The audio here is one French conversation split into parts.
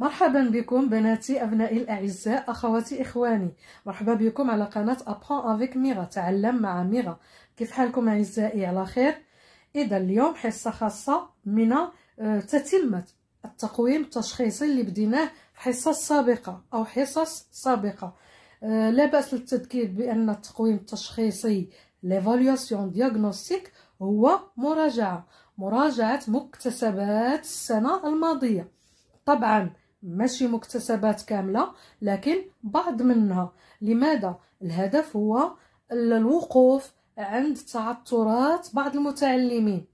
مرحبا بكم بناتي أبنائي الأعزاء أخواتي إخواني مرحبا بكم على قناة أبخون أفيك ميغا تعلم مع ميغا كيف حالكم أعزائي على خير إذا اليوم حصة خاصة من آه، تتمة التقويم التشخيصي اللي بديناه في حصة سابقة أو حصص سابقة آه، لا بأس للتذكير بأن التقويم التشخيصي ليفاليوسيون دياغنوستيك هو مراجعة مراجعة مكتسبات السنة الماضية طبعا ماشي مكتسبات كامله لكن بعض منها لماذا الهدف هو الوقوف عند تعثرات بعض المتعلمين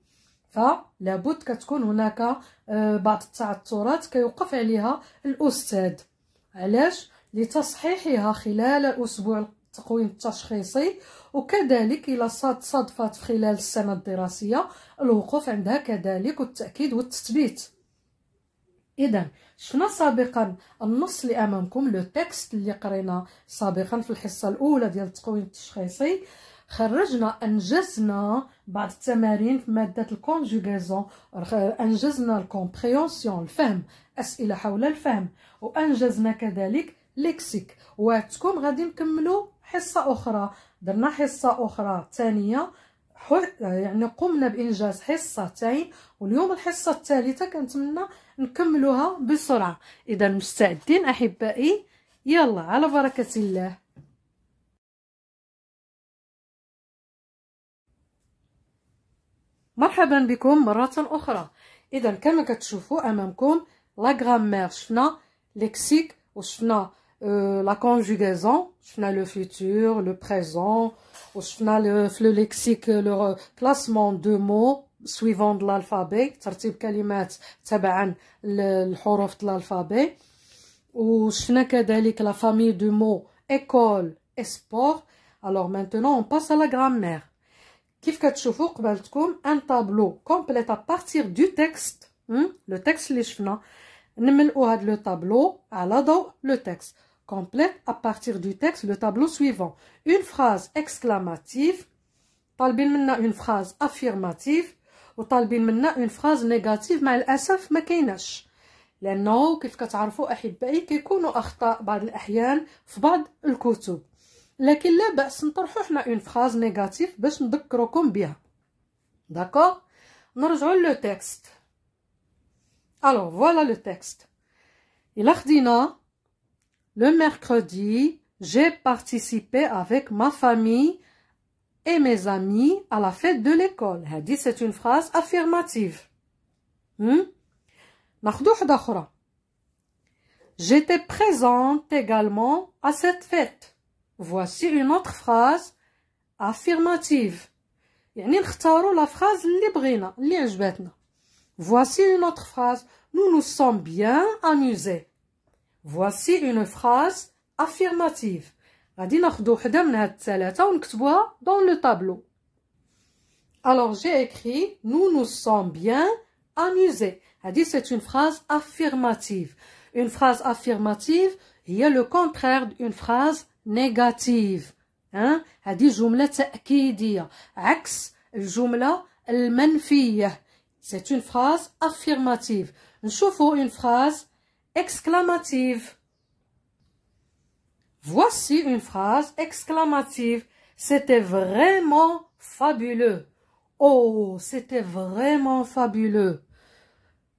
فلابد كتكون هناك آه، بعض التعثرات كيوقف عليها الاستاذ علاش لتصحيحها خلال الاسبوع التقويم التشخيصي وكذلك إلى صادفت خلال السنة الدراسية الوقوف عندها كذلك والتأكيد والتثبيت اذا شفنا سابقا النص اللي امامكم لو تكست اللي قرينا سابقا في الحصه الاولى ديال التقويم التشخيصي خرجنا انجزنا بعض التمارين في ماده الكونجوغيزون انجزنا الكومبريونسيون الفهم اسئله حول الفهم وانجزنا كذلك ليكسيك وعدتكم غادي نكملوا حصه اخرى درنا حصه اخرى ثانيه يعني قمنا بانجاز حصتين واليوم الحصه الثالثه كنتمنى نكملوها بسرعه اذا مستعدين احبائي يلا على بركه الله مرحبا بكم مره اخرى اذا كما كتشوفوا امامكم لا غرامير شفنا لكسيك وشفنا Euh, la conjugaison, le futur, le présent, le, le ليكسيك لو كلاسمون دو مو suivant l'alphabet, ترتيب كلمات تبعا famille الالفابي وشفنا كذلك لا فامي دو مو ايكول اسبور à on passe à la grammaire كيف كتشوفوا ان طابلو كومبليت ا بارتير texte. اللي complète à partir du texte le tableau suivant. Une phrase exclamative, une phrase affirmative, وطالبين منا اون فراز نيجاتيف مع الاسف ما كايناش لانه كيف كتعرفوا احبائي كيكونوا اخطاء بعض الاحيان في بعض الكتب لكن لا باس نطرحوا حنا اون فراز نيجاتيف باش نذكركم بها داكوغ نرجعوا لو تيكست الو فوالا لو تيكست الا خدينا لو ميركودي جي بارتيسيبي avec ما فامي et mes amis à la fête de l'école. dit c'est une phrase affirmative. Hmm? J'étais présente également à cette fête. Voici une autre phrase affirmative. la phrase voici une autre phrase nous nous sommes bien amusés voici une phrase affirmative alors j'ai écrit nous nous sommes bien amusés c'est une phrase affirmative une phrase affirmative est le contraire d'une phrase négative hein c'est une phrase affirmative une phrase exclamative Voici une phrase exclamative. C'était vraiment fabuleux. Oh, c'était vraiment fabuleux.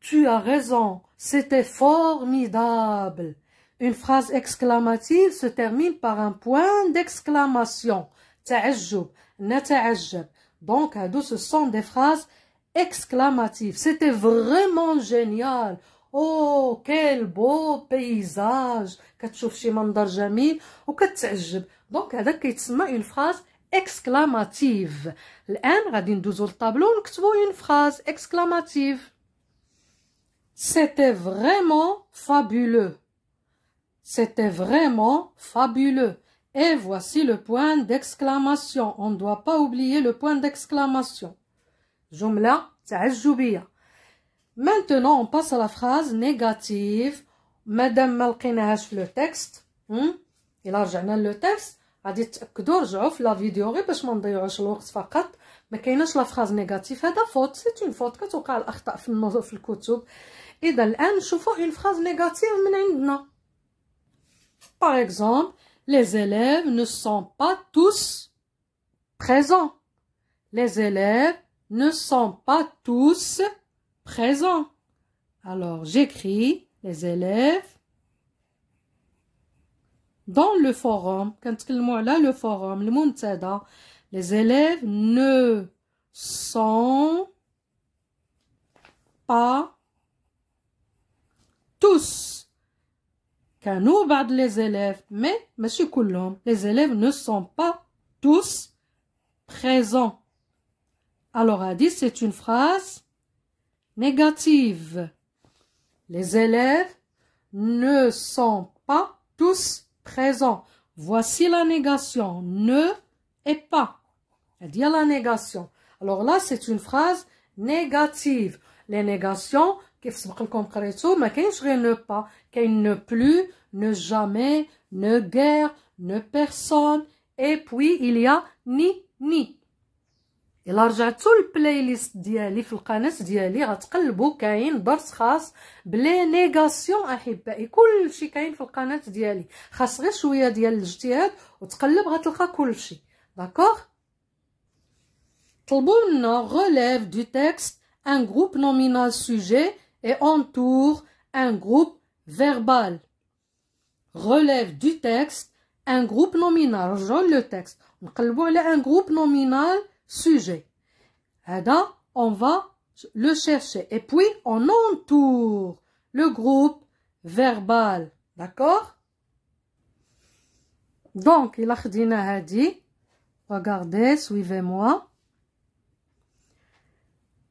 Tu as raison, c'était formidable. Une phrase exclamative se termine par un point d'exclamation. Donc, ce sont des phrases exclamatives. C'était vraiment génial. Oh quel beau paysage, tu vois un joli paysage et tu es Donc ça s'appelle une phrase exclamative. Maintenant, on va aller le tableau une phrase exclamative. C'était vraiment fabuleux. C'était vraiment fabuleux et voici le point d'exclamation. On ne doit pas oublier le point d'exclamation. Une phrase d'admiration. Maintenant, on passe à la phrase négative. Madame Malkinash le texte. il hein, a le texte. A dit que la vidéo, est puis Mais la phrase négative, c'est la faute. C'est une faute. Qu'est-ce qu'on a Et dans l'an, une phrase négative, mais non. Par exemple, les élèves ne sont pas tous présents. Les élèves ne sont pas tous alors j'écris les élèves dans le forum. Quand moi là le forum, le monde les élèves ne sont pas tous. Nous bad les élèves, mais Monsieur Coulomb, les élèves ne sont pas tous présents. Alors, a dit c'est une phrase négative. Les élèves ne sont pas tous présents. Voici la négation. Ne et pas. Elle dit la négation. Alors là, c'est une phrase négative. Les négations, ne pas, ne plus, ne jamais, ne guère, ne personne. Et puis, il y a ni, ni. الا رجعتوا للبلاي ليست ديالي في القناه ديالي غتقلبوا كاين درس خاص بلي نيغاسيون احبائي كلشي كاين في القناه ديالي خاص غير شويه ديال الاجتهاد وتقلب غتلقى كلشي داكوغ طلبوا منا غوليف دو تيكست ان غروب نومينال سوجي اي انتور ان غروب فيربال غوليف دو تيكست ان غروب نومينال رجعوا للتيكست نقلبوا على ان غروب نومينال sujet. Adam, eh ben, on va le chercher. Et puis, on entoure le groupe verbal. D'accord Donc, il a dit, regardez, suivez-moi.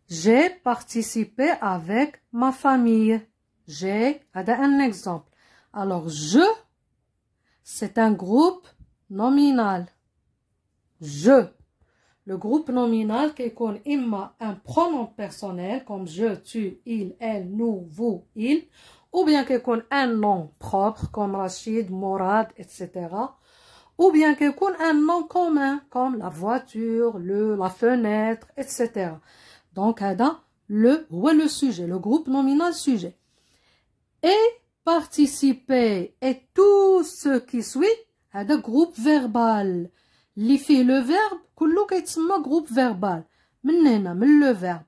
J'ai participé avec ma famille. J'ai, un exemple. Alors, je, c'est un groupe nominal. Je. Le groupe nominal qui connaît un pronom personnel comme je, tu, il, elle, nous, vous, il, ou bien qui a un nom propre comme Rachid, Morad, etc. Ou bien qui a un nom commun comme la voiture, le, la fenêtre, etc. Donc, Adam le ou le sujet, le groupe nominal sujet. Et participer et tout ce qui suit à le groupe verbal. L'effet le verbe. c'est le groupe verbal. C'est le verbe.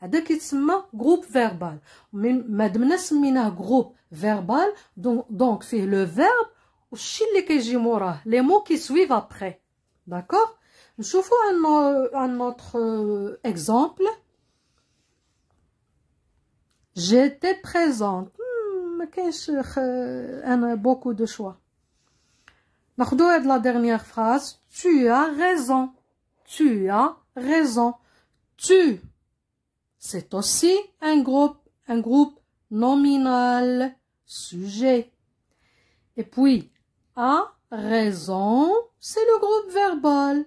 C'est de groupe verbal. Mais ne se mène à groupe verbal. Donc, donc c'est le verbe ou chil les les mots qui suivent après. D'accord. Je vous fais un autre euh, exemple. J'étais présente. Hmm, mais quinze euh, beaucoup de choix la de la dernière phrase. tu as raison tu as raison tu c'est aussi un groupe un groupe nominal sujet et puis a raison c'est le groupe verbal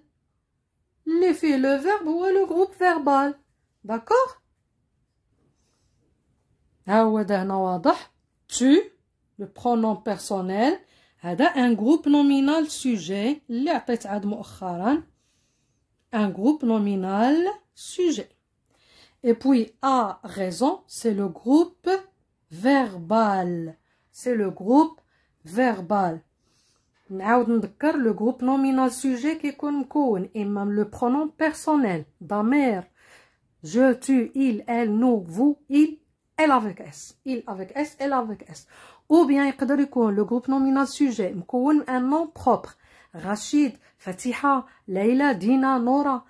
l'effet le verbe ou le groupe verbal d'accord tu le pronom personnel un groupe nominal sujet سوجي اللي عطيت عاد et puis a raison c'est le groupe verbal c'est le groupe verbal le groupe nominal sujet qui Et même le pronom personnel mère, je tu il elle nous vous il elle avec s il avec s elle avec s ou bien y le groupe nominal sujet un nom propre Rachid, Fatiha, Leila, Dina, Nora.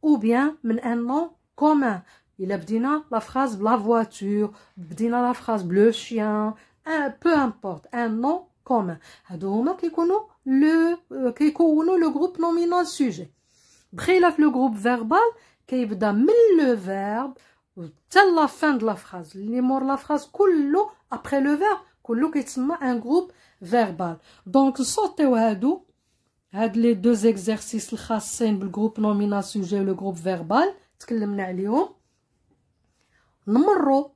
ou bien un nom commun a Dina la phrase la voiture dit la phrase bleu chien un peu importe un nom commun هادو هما le euh, le groupe nominal sujet بخلاف le groupe verbal a من le verbe c'est la fin de la phrase l'émor la phrase coule. après le verbe كله كيتسمى ان جروب فيربال دونك صوتيو هادو هاد لي دو sujet الخاصين بالجروب groupe سوجي Ce جروب فيربال تكلمنا عليهم نمرو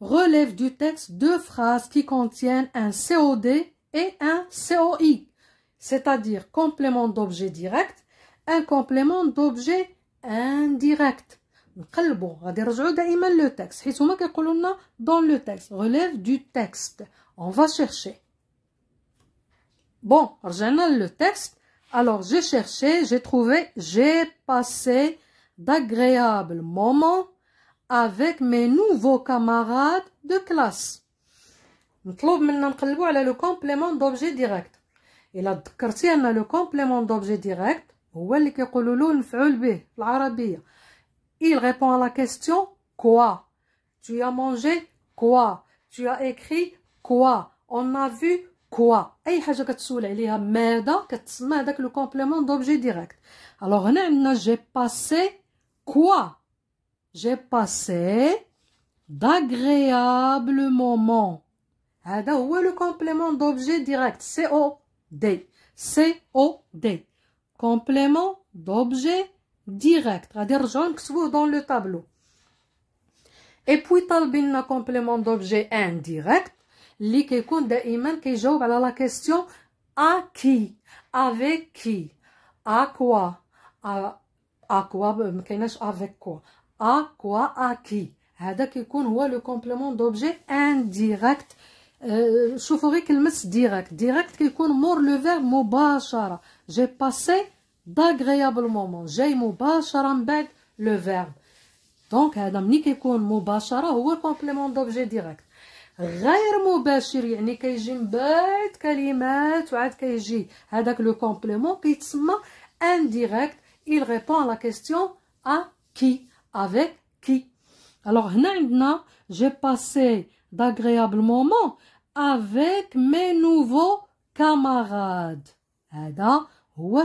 relève du texte deux phrases qui contiennent un COD et un COI, c'est-à-dire complément d'objet direct, un complément d'objet indirect. On va direz au le texte. on va dans le texte. Relève du texte. On va chercher. Bon, le texte. Alors, j'ai cherché, j'ai trouvé, j'ai passé d'agréables moments avec mes nouveaux camarades de classe. Le cœur. est le complément d'objet direct. Et la caractéristique le complément d'objet direct, c'est il répond à la question « Quoi ?» Tu as mangé « Quoi ?» Tu as écrit « Quoi ?» On a vu « Quoi ?» il y a « Merda » avec le complément d'objet direct. Alors, j'ai passé « Quoi ?» J'ai passé d'agréables moments. Alors, où est le complément d'objet direct C-O-D. C-O-D. Complément d'objet direct direct à dire gens que vous dans le tableau et puis talbin complément d'objet indirect li ce qui joue ala la question à qui avec qui à quoi à, quoi euh, avec quoi à quoi à qui hada kekoun le complément d'objet indirect euh, chaufferie le kelmas direct direct kekoun mor le verbe bas. j'ai passé d'agréable moment. J'ai mubashara mbed le verbe. Donc, adam ni kikoun mubashara ou le complément d'objet direct. غير مباشر يعني كيجي من بعد كلمات وعاد كيجي هذاك لو qui كيتسمى indirect. il répond à la question à qui avec qui alors هنا j'ai passé d'agréable moment avec mes nouveaux camarades هذا هو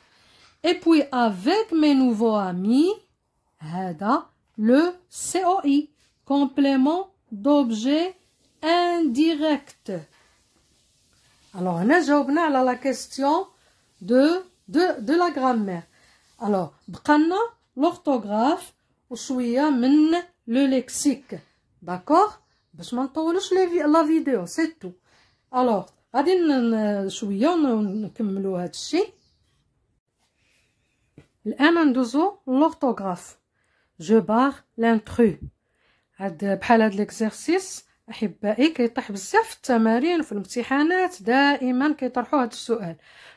Et puis, avec mes nouveaux amis, le COI, complément d'objet indirect. Alors, on a à la question de, de, de la grammaire. Alors, l'orthographe ou le lexique. D'accord باش ما نطولوش لا فيديو c'est tout. tout. غادي الآن ندوزو لورتوغراف جو بار لانترو هاد بحال هاد ليكزارسيس احبائي كيطيح بزاف في التمارين وفي الامتحانات دائما كيطرحوا هاد السؤال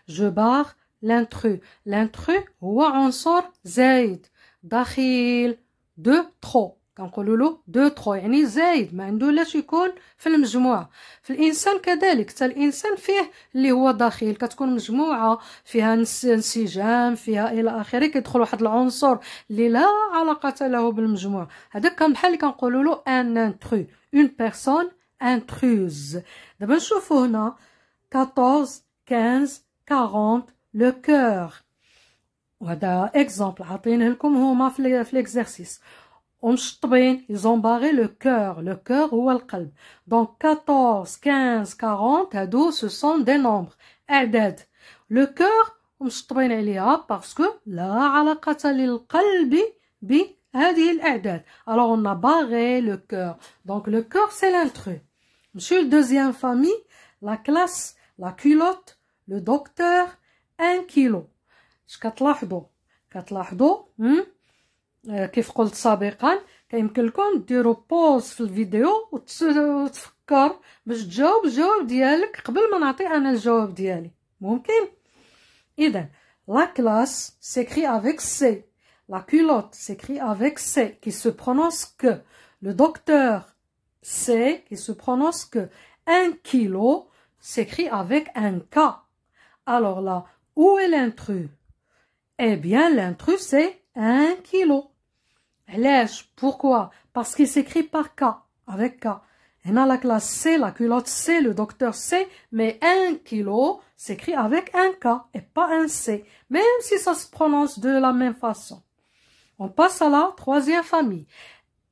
جو بار لانترو لانترو هو عنصر زايد داخل دو ترو كنقولوا له دو ترو يعني زايد ما عنده لاش يكون في المجموعه في الانسان كذلك حتى الانسان فيه اللي هو داخل كتكون مجموعه فيها انسجام فيها الى اخره كيدخل واحد العنصر اللي لا علاقه له بالمجموعه هذاك كان بحال اللي كنقولوا له ان انترو اون بيرسون انتروز دابا نشوفوا هنا 14 15 40 لو كور وهذا اكزامبل عاطينه لكم هما في ليكزيرسيس ils ont barré le cœur, le cœur ou le cœur. Donc 14, 15, 40, ado, ce sont des nombres. Le cœur, on parce que la Alors on a barré le cœur. Donc le cœur c'est l'intrus. Monsieur le deuxième famille, la classe, la culotte, le docteur, un kilo. Je كيف قلت سابقا كيمكن لكم ديروا بوز في الفيديو وتفكر باش تجاوب الجواب ديالك قبل ما نعطي انا الجواب ديالي ممكن s'écrit avec c la culotte s'écrit avec c qui se prononce que le docteur c qui se prononce que un kilo s'écrit avec un k alors là où est l'intrus eh bien l'intrus c'est un kilo pourquoi Parce qu'il s'écrit par K, avec K. Et a la classe C, la culotte C, le docteur C, mais un kilo s'écrit avec un K et pas un C, même si ça se prononce de la même façon. On passe à la troisième famille.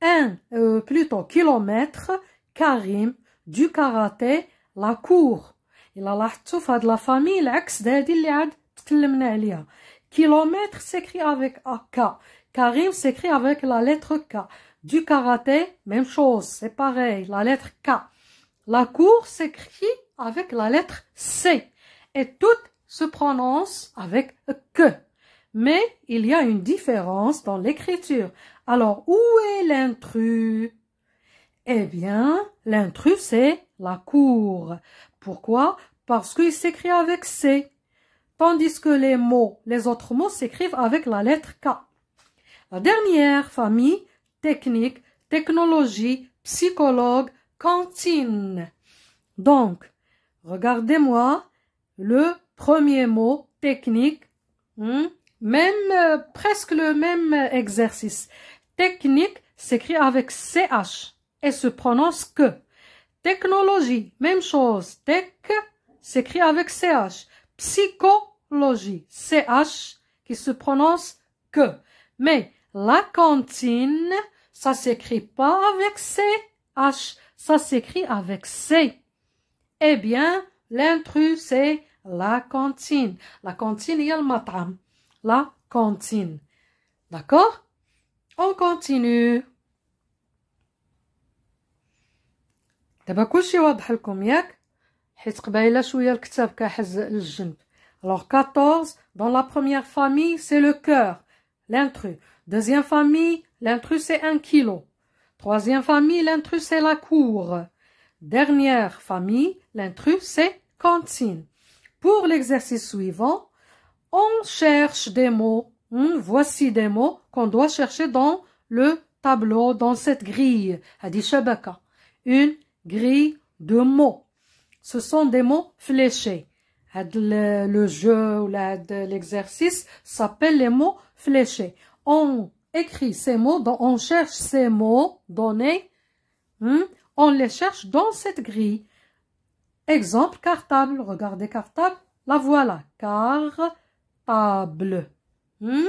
Un, euh, plutôt kilomètre, Karim, du karaté, la cour. Il a la de la famille, l'axe d'Adiliad, Kilomètre s'écrit avec AK. Karim s'écrit avec la lettre K. Du karaté, même chose, c'est pareil, la lettre K. La cour s'écrit avec la lettre C. Et toutes se prononcent avec que. Mais il y a une différence dans l'écriture. Alors, où est l'intrus Eh bien, l'intrus, c'est la cour. Pourquoi Parce qu'il s'écrit avec C. Tandis que les mots, les autres mots s'écrivent avec la lettre K. La dernière famille, technique, technologie, psychologue, cantine. Donc, regardez-moi le premier mot, technique, hein, même euh, presque le même exercice. Technique s'écrit avec CH et se prononce que. Technologie, même chose. Tech s'écrit avec CH. Psychologie, CH qui se prononce que. Mais la cantine, ça s'écrit pas avec C, H, ça s'écrit avec C. Eh bien, l'intrus, c'est la cantine. La cantine, il y a le matin La cantine. D'accord On continue. alors 14 dans la première famille c'est le cœur l'intrus Deuxième famille, l'intrus c'est un kilo. Troisième famille, l'intrus c'est la cour. Dernière famille, l'intrus c'est cantine. Pour l'exercice suivant, on cherche des mots. Hmm, voici des mots qu'on doit chercher dans le tableau, dans cette grille. Une grille de mots. Ce sont des mots fléchés. le jeu ou l'exercice s'appelle les mots fléchés on écrit ces mots, on cherche ces mots donnés, hein, on les cherche dans cette grille. Exemple, cartable, regardez cartable, la voilà, cartable. Hein?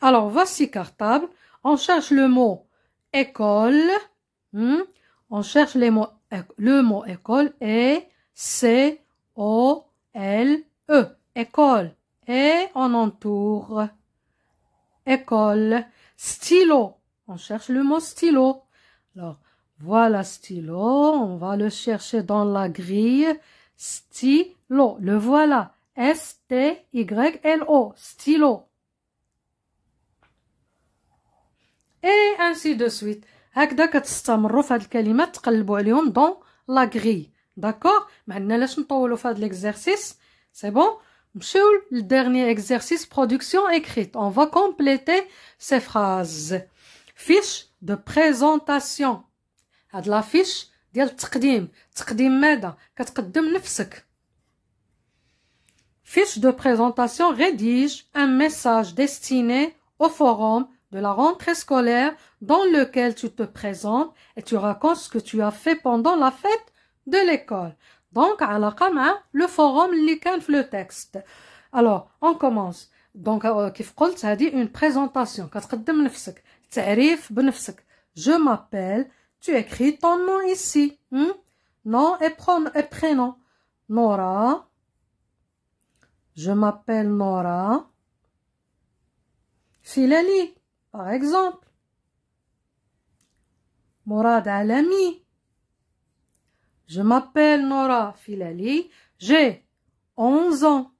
Alors, voici cartable, on cherche le mot école, hein? on cherche le mot école et C-O-L-E, école, et on entoure école, stylo. On cherche le mot stylo. Alors, voilà stylo, on va le chercher dans la grille. Stylo, le voilà. S-T-Y-L-O, stylo. Et ainsi de suite. هكذا كتستمروا في هذه الكلمات تقلبوا عليهم la grille. D'accord? Maintenant, ما عندنا لاش نطولوا في de C'est bon? le dernier exercice production écrite. On va compléter ces phrases. Fiche de présentation. la fiche Fiche de présentation rédige un message destiné au forum de la rentrée scolaire dans lequel tu te présentes et tu racontes ce que tu as fait pendant la fête de l'école. Donc, la caméra, hein, le forum اللي le texte. Alors, on commence. Donc, كيف euh, a dit une présentation. Je m'appelle. Tu écris ton nom ici. Hmm? Nom et, prénom. Nora. Je m'appelle Nora. Filali, par exemple. Morad Alami. Je m'appelle Nora Filali. J'ai 11 ans.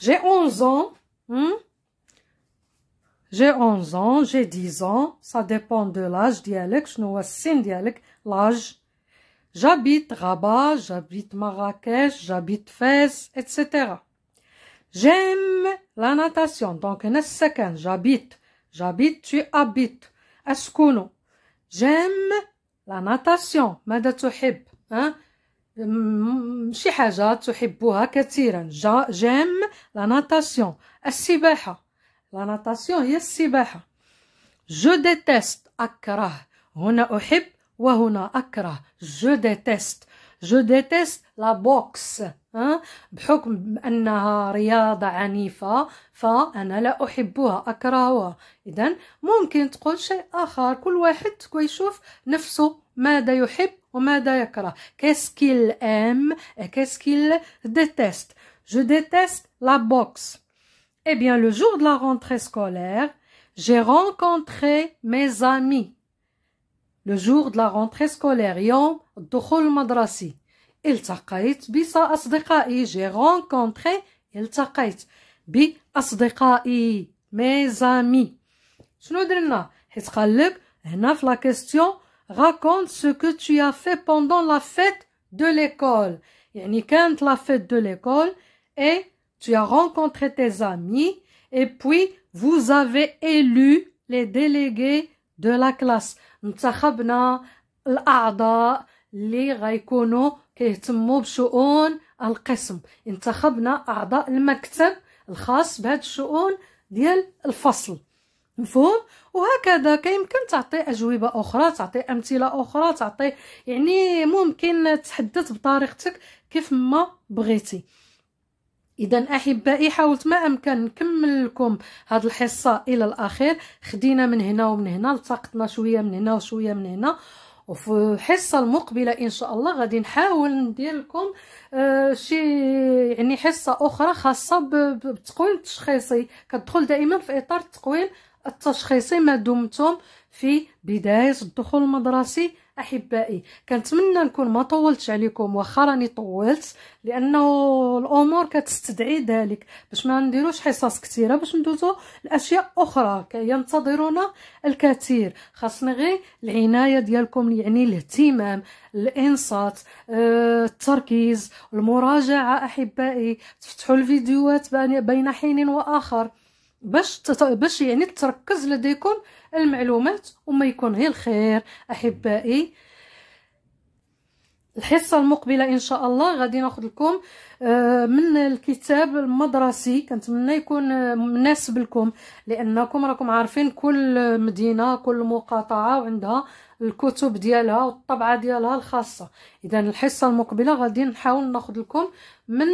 J'ai 11 hein? ans. J'ai 11 ans, j'ai 10 ans. Ça dépend de l'âge dialecte. l'âge. J'habite Rabat, j'habite Marrakech, j'habite Fès, etc. J'aime la natation. Donc, j'habite. J'habite, tu habites. est ce nous J'aime la natation. ماذا تحب؟ hein? شي حاجة تحبها كثيرا. J'aime la natation. السباحة. La natation هي السباحة. Je déteste. أكره. هنا أحب وهنا أكره. Je déteste. Je déteste la boxe. Hein? بحكم انها رياضة عنيفة فانا لا احبها اكرهها إذا ممكن تقول شيء اخر كل واحد كيشوف نفسه ماذا يحب وماذا يكره qu'est-ce qu'il aime et qu'est-ce qu'il déteste je déteste la boxe eh bien le jour de la rentrée scolaire j'ai rencontré mes amis le jour de la rentrée scolaire يوم الدخول المدرسي Bisa بأصدقائي j'ai rencontré Il Bi بأصدقائي mes amis شنو درنا حيت قالك هنا في لا raconte ce que tu as fait pendant la fête de l'école يعني كانت la fête de l'école et tu as rencontré tes amis et puis vous avez élu les délégués دو لا كلاس انتخبنا الاعضاء اللي غيكونوا كيهتموا بشؤون القسم انتخبنا اعضاء المكتب الخاص بهاد الشؤون ديال الفصل مفهوم وهكذا كيمكن تعطي اجوبه اخرى تعطي امثله اخرى تعطي يعني ممكن تحدث بطريقتك كيف ما بغيتي اذا احبائي حاولت ما امكن نكمل لكم هذه الحصه الى الاخير خدينا من هنا ومن هنا التقطنا شويه من هنا وشويه من هنا وفي الحصه المقبله ان شاء الله غادي نحاول ندير لكم آه شي يعني حصه اخرى خاصه بالتقويم التشخيصي كتدخل دائما في اطار التقويم التشخيصي ما دمتم في بدايه الدخول المدرسي احبائي كنتمنى نكون ما طولتش عليكم واخا راني طولت لانه الامور كتستدعي ذلك باش ما نديروش حصص كثيره باش ندوزو لاشياء اخرى ينتظرنا الكثير خاصنا غير العنايه ديالكم يعني الاهتمام الانصات آه، التركيز المراجعه احبائي تفتحوا الفيديوهات بين حين واخر باش تط... باش يعني تركز لديكم المعلومات وما يكون غير الخير احبائي الحصه المقبله ان شاء الله غادي ناخذ لكم آه، من الكتاب المدرسي كنتمنى يكون آه، مناسب لكم لانكم راكم عارفين كل مدينه كل مقاطعه وعندها الكتب ديالها والطبعه ديالها الخاصه اذا الحصه المقبله غادي نحاول ناخذ لكم من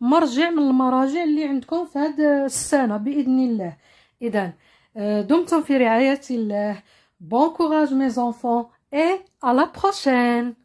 مرجع من المراجع اللي عندكم في هذه السنه باذن الله اذا آه، دمتم في رعايه الله بون كوراج ميزونفون اي على بروشين